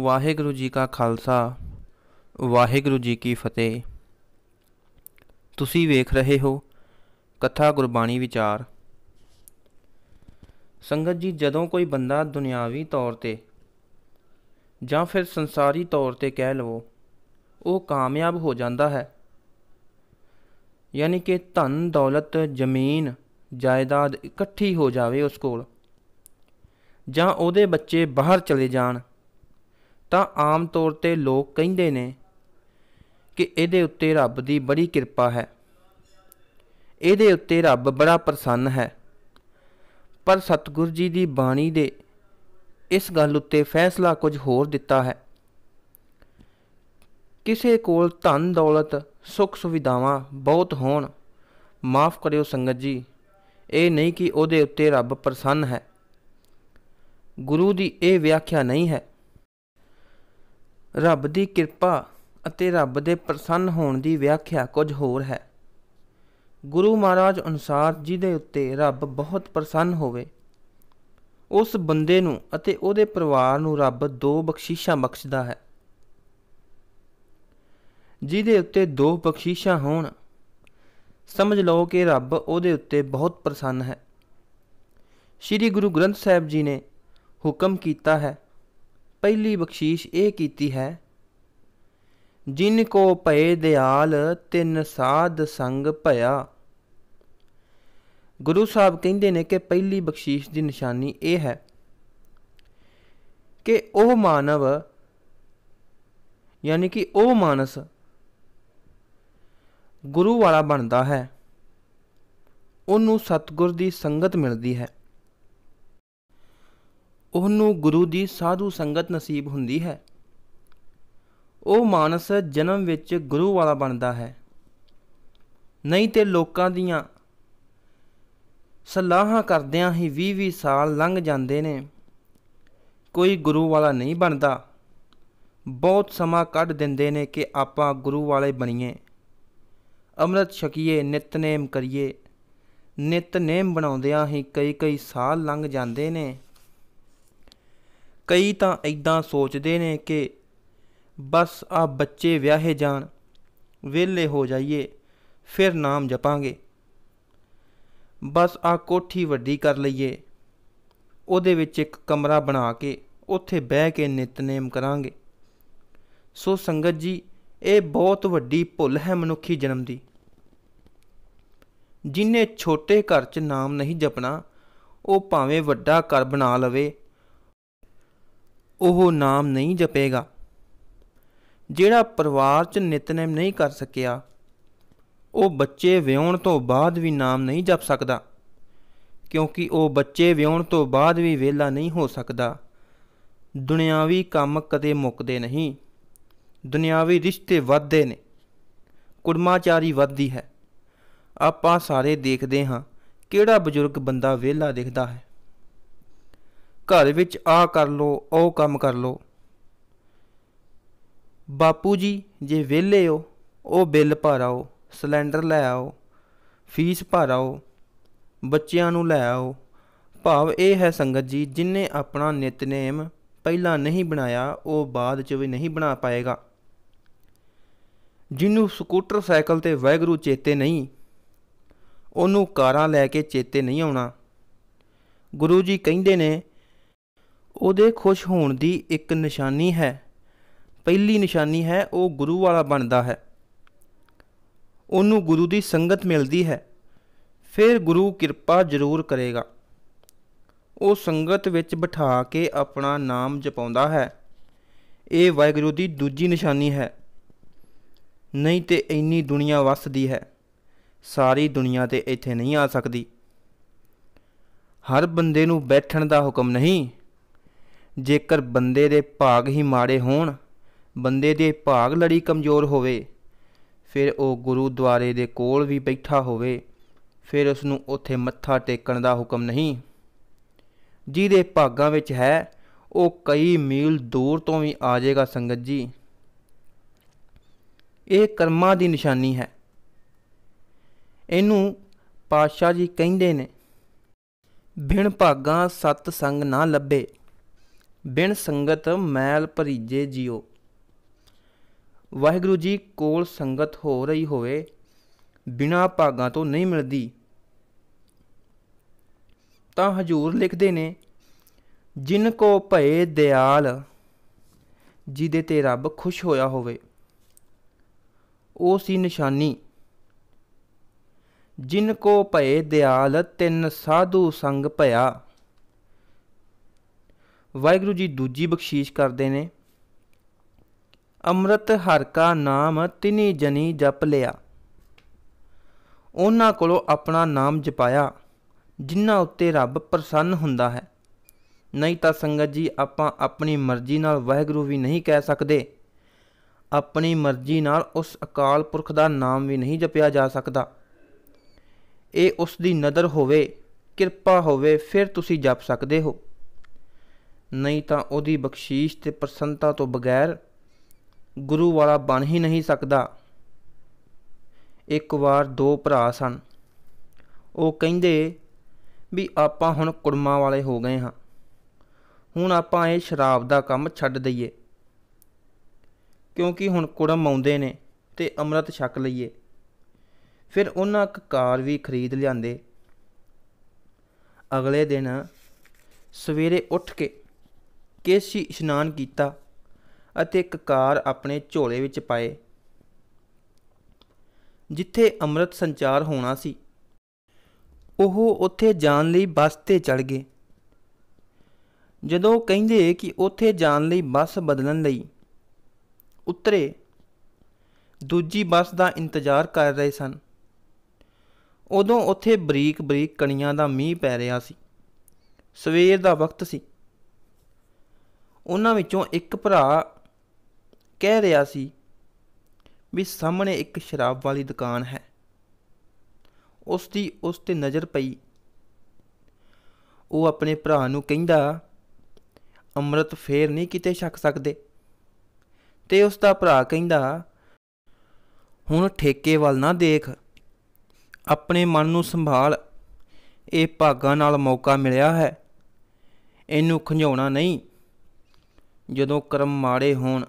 ਵਾਹਿਗੁਰੂ ਜੀ ਕਾ ਖਾਲਸਾ ਵਾਹਿਗੁਰੂ ਜੀ ਕੀ ਫਤਿਹ ਤੁਸੀਂ ਵੇਖ ਰਹੇ ਹੋ ਕਥਾ ਗੁਰਬਾਣੀ ਵਿਚਾਰ ਸੰਗਤ ਜੀ ਜਦੋਂ ਕੋਈ ਬੰਦਾ ਦੁਨਿਆਵੀ ਤੌਰ ਤੇ ਜਾਂ ਫਿਰ ਸੰਸਾਰੀ ਤੌਰ ਤੇ ਕਹਿ ਲਵੋ ਉਹ ਕਾਮਯਾਬ ਹੋ ਜਾਂਦਾ ਹੈ ਯਾਨੀ ਕਿ ਧਨ ਦੌਲਤ ਜ਼ਮੀਨ ਜਾਇਦਾਦ ਇਕੱਠੀ ਹੋ ਜਾਵੇ ਉਸ ਕੋਲ ਜਾਂ ਉਹਦੇ ਬੱਚੇ ਬਾਹਰ ਚਲੇ ਜਾਣ ਤਾਂ ਆਮ ਤੌਰ ਤੇ ਲੋਕ ਕਹਿੰਦੇ ਨੇ ਕਿ ਇਹਦੇ ਉੱਤੇ ਰੱਬ ਦੀ ਬੜੀ ਕਿਰਪਾ ਹੈ ਇਹਦੇ ਉੱਤੇ ਰੱਬ ਬੜਾ ਪ੍ਰਸੰਨ ਹੈ ਪਰ ਸਤਿਗੁਰ ਜੀ ਦੀ ਬਾਣੀ ਦੇ ਇਸ ਗੱਲ ਉੱਤੇ ਫੈਸਲਾ ਕੁਝ ਹੋਰ ਦਿੱਤਾ ਹੈ ਕਿਸੇ ਕੋਲ ਧਨ ਦੌਲਤ ਸੁੱਖ ਸੁਵਿਧਾਵਾਂ ਬਹੁਤ ਹੋਣ ਮਾਫ ਕਰਿਓ ਸੰਗਤ ਜੀ ਇਹ ਨਹੀਂ ਕਿ ਉਹਦੇ ਉੱਤੇ ਰੱਬ ਪ੍ਰਸੰਨ ਹੈ ਗੁਰੂ ਦੀ ਇਹ ਵਿਆਖਿਆ ਨਹੀਂ ਹੈ ਰੱਬ ਦੀ ਕਿਰਪਾ ਅਤੇ ਰੱਬ ਦੇ ਪ੍ਰਸੰਨ ਹੋਣ ਦੀ ਵਿਆਖਿਆ ਕੁਝ ਹੋਰ ਹੈ ਗੁਰੂ ਮਹਾਰਾਜ ਅਨੁਸਾਰ ਜਿਹਦੇ ਉੱਤੇ ਰੱਬ ਬਹੁਤ ਪ੍ਰਸੰਨ ਹੋਵੇ ਉਸ ਬੰਦੇ ਨੂੰ ਅਤੇ ਉਹਦੇ ਪਰਿਵਾਰ ਨੂੰ ਰੱਬ ਦੋ ਬਖਸ਼ੀਸ਼ਾਂ ਬਖਸ਼ਦਾ ਹੈ ਜਿਹਦੇ ਉੱਤੇ ਦੋ ਬਖਸ਼ੀਸ਼ਾਂ ਹੋਣ ਸਮਝ ਲਓ ਕਿ ਰੱਬ ਉਹਦੇ ਉੱਤੇ ਬਹੁਤ ਪ੍ਰਸੰਨ ਹੈ ਸ੍ਰੀ ਗੁਰੂ ਗ੍ਰੰਥ ਸਾਹਿਬ ਜੀ ਨੇ ਹੁਕਮ ਕੀਤਾ ਹੈ ਪਹਿਲੀ ਬਖਸ਼ੀਸ਼ ਇਹ ਕੀਤੀ ਹੈ ਜਿਨ ਕੋ ਭਏ ਦਿਆਲ ਤਿੰਨ ਸਾਧ ਸੰਗ ਭਇਆ ਗੁਰੂ ਸਾਹਿਬ ਕਹਿੰਦੇ ਨੇ ਕਿ ਪਹਿਲੀ ਬਖਸ਼ੀਸ਼ ਦੀ ਨਿਸ਼ਾਨੀ ਇਹ ਹੈ ਕਿ ਉਹ ਮਾਨਵ ਯਾਨੀ ਕਿ ਉਹ ਮਾਨਸ ਗੁਰੂ ਵਾਲਾ ਬਣਦਾ ਹੈ ਉਹਨੂੰ ਸਤਗੁਰ ਦੀ ਸੰਗਤ ਮਿਲਦੀ ਹੈ ਉਹਨੂੰ ਗੁਰੂ ਦੀ ਸਾਧੂ ਸੰਗਤ ਨਸੀਬ ਹੁੰਦੀ ਹੈ ਉਹ ਮਾਨਸ ਜਨਮ ਵਿੱਚ ਗੁਰੂ ਵਾਲਾ ਬਣਦਾ ਹੈ ਨਹੀਂ ਤੇ ਲੋਕਾਂ ਦੀਆਂ ਸਲਾਹਾਂ ਕਰਦਿਆਂ ਹੀ 20-20 ਸਾਲ ਲੰਘ ਜਾਂਦੇ ਨੇ ਕੋਈ ਗੁਰੂ ਵਾਲਾ ਨਹੀਂ ਬਣਦਾ ਬਹੁਤ ਸਮਾਂ ਕੱਢ ਦਿੰਦੇ ਨੇ ਕਿ ਆਪਾਂ ਗੁਰੂ ਵਾਲੇ ਬਣੀਏ ਅੰਮ੍ਰਿਤ ਛਕੀਏ ਨਿਤਨੇਮ ਕਰੀਏ ਨਿਤਨੇਮ ਬਣਾਉਂਦਿਆਂ ਹੀ ਕਈ ਕਈ ਸਾਲ ਲੰਘ ਜਾਂਦੇ ਨੇ ਕਈ ਤਾਂ ਇਦਾਂ ਸੋਚਦੇ ਨੇ ਕਿ ਬਸ ਆ ਬੱਚੇ ਵਿਆਹੇ ਜਾਣ ਵਿਹਲੇ ਹੋ ਜਾਈਏ ਫਿਰ ਨਾਮ ਜਪਾਂਗੇ ਬਸ ਆ ਕੋਠੀ ਵੱਡੀ ਕਰ ਲਈਏ ਉਹਦੇ ਵਿੱਚ ਇੱਕ ਕਮਰਾ ਬਣਾ ਕੇ ਉੱਥੇ ਬਹਿ ਕੇ ਨਿਤਨੇਮ ਕਰਾਂਗੇ ਸੋ ਸੰਗਤ ਜੀ ਇਹ ਬਹੁਤ ਵੱਡੀ ਭੁੱਲ ਹੈ ਮਨੁੱਖੀ ਜਨਮ ਦੀ ਜਿਨੇ ਛੋਟੇ ਘਰ 'ਚ ਨਾਮ ਨਹੀਂ ਜਪਣਾ ਉਹ ਭਾਵੇਂ ਵੱਡਾ ਘਰ ਬਣਾ ਲਵੇ ਉਹ ਨਾਮ ਨਹੀਂ ਜਪੇਗਾ ਜਿਹੜਾ ਪਰਿਵਾਰ 'ਚ ਨਿਤਨੇਮ ਨਹੀਂ ਕਰ ਸਕਿਆ ਉਹ ਬੱਚੇ ਵਿਆਹਣ ਤੋਂ ਬਾਅਦ ਵੀ ਨਾਮ ਨਹੀਂ ਜਪ ਸਕਦਾ ਕਿਉਂਕਿ ਉਹ ਬੱਚੇ ਵਿਆਹਣ ਤੋਂ ਬਾਅਦ ਵੀ ਵੇਲਾ ਨਹੀਂ ਹੋ ਸਕਦਾ ਦੁਨਿਆਵੀ ਕੰਮ ਕਦੇ ਮੁੱਕਦੇ ਨਹੀਂ ਦੁਨਿਆਵੀ ਰਿਸ਼ਤੇ ਵੱਧਦੇ ਨੇ ਕੁੜਮਾਚਾਰੀ ਵੱਧਦੀ ਹੈ ਆਪਾਂ ਸਾਰੇ ਦੇਖਦੇ ਹਾਂ ਕਿਹੜਾ ਬਜ਼ੁਰਗ ਬੰਦਾ ਵਿਹਲਾ ਦਿਖਦਾ ਹੈ ਘਰ ਵਿੱਚ ਆ ਕਰ ਲੋ ਉਹ ਕੰਮ ਕਰ ਲੋ ਬਾਪੂ ਜੀ ਜੇ ਵਿਹਲੇ ਹੋ ਉਹ ਬਿੱਲ ਭਰ ਆਓ ਸਿਲੰਡਰ ਲੈ ਆਓ ਫੀਸ ਭਰ ਆਓ ਬੱਚਿਆਂ ਨੂੰ ਲੈ ਆਓ ਭਾਵ ਇਹ ਹੈ ਸੰਗਤ ਜੀ ਜਿਨੇ ਆਪਣਾ ਨਿਤਨੇਮ ਪਹਿਲਾਂ ਨਹੀਂ ਬਣਾਇਆ ਉਹ ਬਾਅਦ ਚ ਵੀ ਨਹੀਂ ਬਣਾ ਪਾਏਗਾ ਜਿਹਨੂੰ ਸਕੂਟਰ ਸਾਈਕਲ ਤੇ ਵੈਗਰੂ ਚੇਤੇ ਨਹੀਂ ਉਹਨੂੰ ਕਾਰਾਂ ਲੈ ਕੇ ਚੇਤੇ ਨਹੀਂ ਆਉਣਾ ਗੁਰੂ ਜੀ ਕਹਿੰਦੇ ਨੇ ਉਹਦੇ ਖੁਸ਼ ਹੋਣ ਦੀ ਇੱਕ ਨਿਸ਼ਾਨੀ ਹੈ ਪਹਿਲੀ ਨਿਸ਼ਾਨੀ ਹੈ ਉਹ ਗੁਰੂ ਵਾਲਾ ਬਣਦਾ ਹੈ ਉਹਨੂੰ ਗੁਰੂ ਦੀ ਸੰਗਤ ਮਿਲਦੀ ਹੈ ਫਿਰ ਗੁਰੂ ਕਿਰਪਾ ਜ਼ਰੂਰ ਕਰੇਗਾ ਉਹ ਸੰਗਤ ਵਿੱਚ ਬਿਠਾ ਕੇ ਆਪਣਾ ਨਾਮ ਜਪਾਉਂਦਾ ਹੈ ਇਹ ਵਾਹਿਗੁਰੂ ਦੀ ਦੂਜੀ ਨਿਸ਼ਾਨੀ ਹੈ ਨਹੀਂ ਤੇ ਇੰਨੀ ਦੁਨੀਆ ਵਸਦੀ ਹੈ ਸਾਰੀ ਦੁਨੀਆ ਤੇ ਇੱਥੇ ਨਹੀਂ ਆ ਸਕਦੀ ਹਰ ਬੰਦੇ ਨੂੰ ਬੈਠਣ ਦਾ ਹੁਕਮ ਨਹੀਂ ਜੇਕਰ ਬੰਦੇ ਦੇ ਭਾਗ ਹੀ ਮਾੜੇ ਹੋਣ ਬੰਦੇ ਦੇ ਭਾਗ ਲੜੀ ਕਮਜ਼ੋਰ ਹੋਵੇ ਫਿਰ ਉਹ ਗੁਰੂਦੁਆਰੇ ਦੇ ਕੋਲ ਵੀ ਬੈਠਾ ਹੋਵੇ ਫਿਰ ਉਸ ਨੂੰ ਉੱਥੇ ਮੱਥਾ ਟੇਕਣ ਦਾ ਹੁਕਮ ਨਹੀਂ ਜਿਹਦੇ ਭਾਗਾਂ ਵਿੱਚ ਹੈ ਉਹ ਕਈ ਮੀਲ ਦੂਰ ਤੋਂ ਵੀ ਆ ਜਾਏਗਾ ਸੰਗਤ ਜੀ ਇਹ ਕਰਮਾਂ ਦੀ ਨਿਸ਼ਾਨੀ ਹੈ ਇਹਨੂੰ ਪਾਤਸ਼ਾਹ ਜੀ ਕਹਿੰਦੇ ਨੇ ਬਿਨ ਭਾਗਾਂ ਸਤ ਸੰਗ ਨਾ ਲੱਭੇ ਬਿਨ ਸੰਗਤ ਮੈਲ ਭਰੀਜੇ ਜਿਓ ਵਾਹਿਗੁਰੂ ਜੀ ਕੋਲ ਸੰਗਤ ਹੋ ਰਹੀ ਹੋਵੇ ਬਿਨਾ ਭਾਗਾਂ ਤੋਂ ਨਹੀਂ ਮਿਲਦੀ ਤਾਂ ਹਜੂਰ ਲਿਖਦੇ ਨੇ ਜਿਨ ਕੋ ਭਏ ਦਿਆਲ ਜਿਦੇ ਤੇ ਰੱਬ ਖੁਸ਼ ਹੋਇਆ ਹੋਵੇ ਉਹ ਸੀ ਨਿਸ਼ਾਨੀ ਜਿਨ ਕੋ ਭਏ ਦਿਆਲ ਤਿੰਨ ਸਾਧੂ ਸੰਗ ਭਇਆ ਵਾਹਿਗੁਰੂ ਜੀ ਦੂਜੀ ਬਖਸ਼ੀਸ਼ ਕਰਦੇ ਨੇ ਅੰਮ੍ਰਿਤ ਹਰ ਕਾ ਨਾਮ ਤਿਨੀ ਜਨੀ ਜਪ ਲਿਆ ਉਹਨਾਂ ਕੋਲੋਂ ਆਪਣਾ ਨਾਮ ਜਪਾਇਆ ਜਿਨ੍ਹਾਂ ਉੱਤੇ ਰੱਬ ਪ੍ਰਸੰਨ ਹੁੰਦਾ ਹੈ ਨਹੀਂ ਤਾਂ ਸੰਗਤ ਜੀ ਆਪਾਂ ਆਪਣੀ ਮਰਜ਼ੀ ਨਾਲ ਵਾਹਿਗੁਰੂ ਵੀ ਨਹੀਂ ਕਹਿ ਸਕਦੇ ਆਪਣੀ ਮਰਜ਼ੀ ਨਾਲ ਉਸ ਅਕਾਲ ਪੁਰਖ ਦਾ ਨਾਮ ਵੀ ਨਹੀਂ ਜਪਿਆ ਜਾ ਸਕਦਾ ਇਹ ਉਸ ਦੀ ਨਦਰ ਹੋਵੇ ਕਿਰਪਾ ਹੋਵੇ ਫਿਰ ਤੁਸੀਂ ਜਪ ਸਕਦੇ ਹੋ ਨਹੀਂ ਤਾਂ ਉਹਦੀ ਬਖਸ਼ੀਸ਼ ਤੇ ਪ੍ਰਸੰਤਾ ਤੋਂ ਬਗੈਰ ਗੁਰੂ ਵਾਲਾ ਬਣ ਹੀ ਨਹੀਂ ਸਕਦਾ ਇੱਕ ਵਾਰ ਦੋ ਭਰਾ ਸਨ ਉਹ ਕਹਿੰਦੇ ਵੀ ਆਪਾਂ ਹੁਣ ਕੁੜਮਾ ਵਾਲੇ ਹੋ ਗਏ ਹਾਂ ਹੁਣ ਆਪਾਂ ਇਹ ਸ਼ਰਾਬ ਦਾ ਕੰਮ ਛੱਡ ਦਈਏ ਕਿਉਂਕਿ ਹੁਣ ਕੁੜਮ ਆਉਂਦੇ ਨੇ ਤੇ ਅੰਮ੍ਰਿਤ ਛਕ ਲਈਏ ਫਿਰ ਉਹਨਾਂ ਇੱਕ ਕਾਰ ਵੀ ਖਰੀਦ ਲਿਆਂਦੇ ਅਗਲੇ ਦਿਨ ਸਵੇਰੇ ਉੱਠ ਕੇ ਕੇਸੀ ਇਸ਼ਨਾਨ ਕੀਤਾ ਅਤੇ ਕਕਾਰ ਆਪਣੇ ਝੋਲੇ ਵਿੱਚ ਪਾਏ ਜਿੱਥੇ ਅੰਮ੍ਰਿਤ ਸੰਚਾਰ ਹੋਣਾ ਸੀ ਉਹ ਉੱਥੇ ਜਾਣ ਲਈ ਬੱਸ ਤੇ ਚੜ ਗਏ ਜਦੋਂ ਕਹਿੰਦੇ ਕਿ ਉੱਥੇ ਜਾਣ ਲਈ ਬੱਸ ਬਦਲਣ ਲਈ ਉਤਰੇ ਦੂਜੀ ਬੱਸ ਦਾ ਇੰਤਜ਼ਾਰ ਕਰ ਰਹੇ ਸਨ ਉਦੋਂ ਉੱਥੇ ਬਰੀਕ-ਬਰੀਕ ਕਣੀਆਂ ਦਾ ਮੀਂਹ ਪੈ ਰਿਹਾ ਸੀ ਸਵੇਰ ਦਾ ਵਕਤ ਸੀ ਉਹਨਾਂ ਵਿੱਚੋਂ ਇੱਕ ਭਰਾ ਕਹਿ ਰਿਹਾ ਸੀ ਵੀ ਸਾਹਮਣੇ ਇੱਕ ਸ਼ਰਾਬ ਵਾਲੀ ਦੁਕਾਨ ਹੈ ਉਸ ਦੀ ਉਸ ਤੇ ਨਜ਼ਰ ਪਈ ਉਹ ਆਪਣੇ ਭਰਾ ਨੂੰ ਕਹਿੰਦਾ ਅੰਮ੍ਰਿਤ ਫੇਰ ਨਹੀਂ ਕਿਤੇ ਛਕ ਸਕਦੇ ਤੇ ਉਸ ਦਾ ਭਰਾ ਕਹਿੰਦਾ ਹੁਣ ਠੇਕੇ ਵੱਲ ਨਾ ਦੇਖ ਆਪਣੇ ਮਨ ਨੂੰ ਸੰਭਾਲ ਇਹ ਭਾਗਾ ਨਾਲ ਮੌਕਾ ਮਿਲਿਆ ਹੈ ਇਹਨੂੰ ਖੰਝਾਉਣਾ ਨਹੀਂ ਜਦੋਂ ਕਰਮ ਮਾੜੇ ਹੋਣ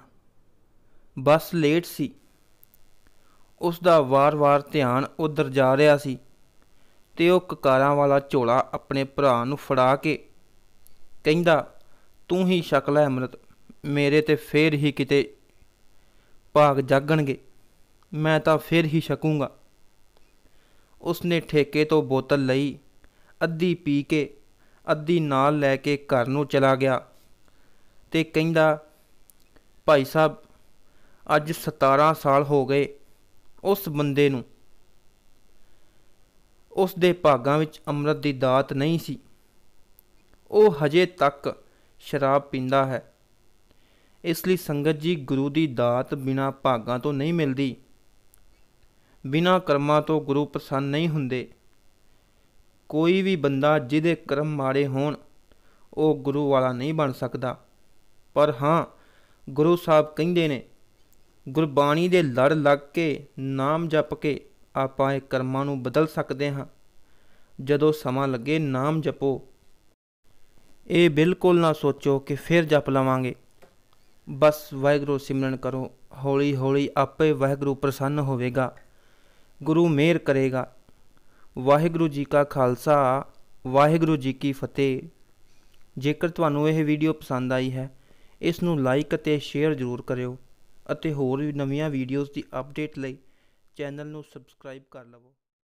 ਬਸ ਲੇਟ ਸੀ ਉਸ ਦਾ ਵਾਰ-ਵਾਰ ਧਿਆਨ ਉਧਰ ਜਾ ਰਿਹਾ ਸੀ ਤੇ ਉਹ ਕਕਾਰਾਂ ਵਾਲਾ ਝੋਲਾ ਆਪਣੇ ਭਰਾ ਨੂੰ ਫੜਾ ਕੇ ਕਹਿੰਦਾ ਤੂੰ ਹੀ ਸ਼ਕਲ ਹੈ ਅਮਰਤ ਮੇਰੇ ਤੇ ਫੇਰ ਹੀ ਕਿਤੇ ਭਾਗ ਜਾਗਣਗੇ ਮੈਂ ਤਾਂ ਫੇਰ ਹੀ ਸ਼ਕੂੰਗਾ ਉਸਨੇ ਠੇਕੇ ਤੋਂ ਬੋਤਲ ਲਈ ਅੱਧੀ ਪੀ ਕੇ ਅੱਧੀ ਨਾਲ ਲੈ ਕੇ ਘਰ ਨੂੰ ਚਲਾ ਗਿਆ ਤੇ ਕਹਿੰਦਾ ਭਾਈ ਸਾਹਿਬ ਅੱਜ 17 ਸਾਲ ਹੋ ਗਏ ਉਸ ਬੰਦੇ ਨੂੰ ਉਸ ਦੇ ਭਾਗਾਂ ਵਿੱਚ ਅੰਮ੍ਰਿਤ ਦੀ ਦਾਤ ਨਹੀਂ ਸੀ ਉਹ ਹਜੇ ਤੱਕ ਸ਼ਰਾਬ ਪੀਂਦਾ ਹੈ ਇਸ ਲਈ ਸੰਗਤ ਜੀ ਗੁਰੂ ਦੀ ਦਾਤ ਬਿਨਾ ਭਾਗਾਂ ਤੋਂ ਨਹੀਂ ਮਿਲਦੀ ਬਿਨਾ ਕਰਮਾਂ ਤੋਂ ਗੁਰੂ ਪ੍ਰਸੰਨ ਨਹੀਂ ਹੁੰਦੇ ਕੋਈ ਵੀ ਬੰਦਾ ਜਿਹਦੇ ਕਰਮ ਮਾੜੇ ਹੋਣ ਉਹ ਗੁਰੂ ਵਾਲਾ ਨਹੀਂ ਬਣ ਸਕਦਾ ਪਰ ਹਾਂ ਗੁਰੂ ਸਾਹਿਬ ਕਹਿੰਦੇ ਨੇ ਗੁਰਬਾਣੀ ਦੇ ਲੜ ਲੱਗ ਕੇ ਨਾਮ ਜਪ ਕੇ ਆਪਾਂ ਇਹ ਕਰਮਾਂ ਨੂੰ ਬਦਲ ਸਕਦੇ ਹਾਂ ਜਦੋਂ ਸਮਾਂ ਲੱਗੇ ਨਾਮ ਜਪੋ ਇਹ ਬਿਲਕੁਲ ਨਾ ਸੋਚੋ ਕਿ ਫਿਰ ਜਪ ਲਵਾਂਗੇ ਬਸ ਵਾਹਿਗੁਰੂ ਸਿਮਰਨ ਕਰੋ ਹੌਲੀ ਹੌਲੀ ਆਪੇ ਵਾਹਿਗੁਰੂ ਪ੍ਰਸੰਨ ਹੋਵੇਗਾ ਗੁਰੂ ਮਿਹਰ ਕਰੇਗਾ ਵਾਹਿਗੁਰੂ ਜੀ ਕਾ ਖਾਲਸਾ ਵਾਹਿਗੁਰੂ ਜੀ ਕੀ ਫਤਿਹ ਜੇਕਰ ਤੁਹਾਨੂੰ ਇਹ ਵੀਡੀਓ ਪਸੰਦ ਆਈ ਹੈ ਇਸ ਨੂੰ ਲਾਈਕ ਅਤੇ ਸ਼ੇਅਰ ਜ਼ਰੂਰ ਕਰਿਓ ਅਤੇ ਹੋਰ ਵੀ ਨਵੀਆਂ ਵੀਡੀਓਜ਼ ਦੀ ਅਪਡੇਟ ਲਈ ਚੈਨਲ ਨੂੰ ਸਬਸਕ੍ਰਾਈਬ ਕਰ ਲਵੋ